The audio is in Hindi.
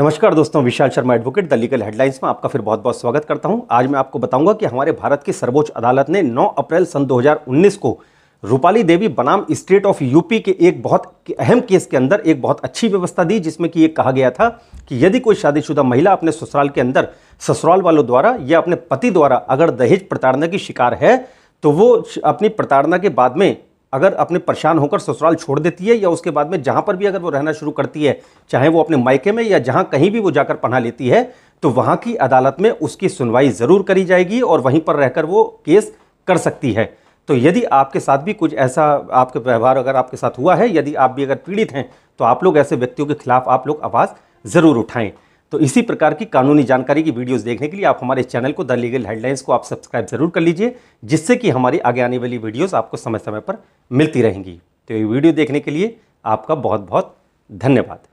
नमस्कार दोस्तों Vishal Sharma advocate the legal headlines में आपका फिर बहुत बहुत स्वागत करता हूं आज मैं आपको बताऊंगा कि हमारे भारत की सर्वोच्च अदालत ने 9 अप्रैल सन 2019 को रूपाली देवी बनाम स्टेट ऑफ यूपी के एक बहुत अहम केस के अंदर एक बहुत अच्छी व्यवस्था दी जिसमें कि ये कहा गया था कि यदि कोई शादीशुदा महिला अपने ससुराल के अंदर ससुराल वालों द्वारा या अपने पति द्वारा अगर दहेज प्रताड़ना की शिकार है तो वो अपनी प्रताड़ना के बाद में अगर अपने परेशान होकर ससुराल छोड़ देती है या उसके बाद में जहाँ पर भी अगर वो रहना शुरू करती है चाहे वो अपने मायके में या जहाँ कहीं भी वो जाकर पढ़ा लेती है तो वहाँ की अदालत में उसकी सुनवाई ज़रूर करी जाएगी और वहीं पर रहकर वो केस कर सकती है तो यदि आपके साथ भी कुछ ऐसा आपके व्यवहार अगर आपके साथ हुआ है यदि आप भी अगर पीड़ित हैं तो आप लोग ऐसे व्यक्तियों के खिलाफ आप लोग आवाज़ ज़रूर उठाएं तो इसी प्रकार की कानूनी जानकारी की वीडियोस देखने के लिए आप हमारे चैनल को द लीगल हेडलाइंस को आप सब्सक्राइब जरूर कर लीजिए जिससे कि हमारी आगे आने वाली वीडियोस आपको समय समय पर मिलती रहेंगी तो ये वीडियो देखने के लिए आपका बहुत बहुत धन्यवाद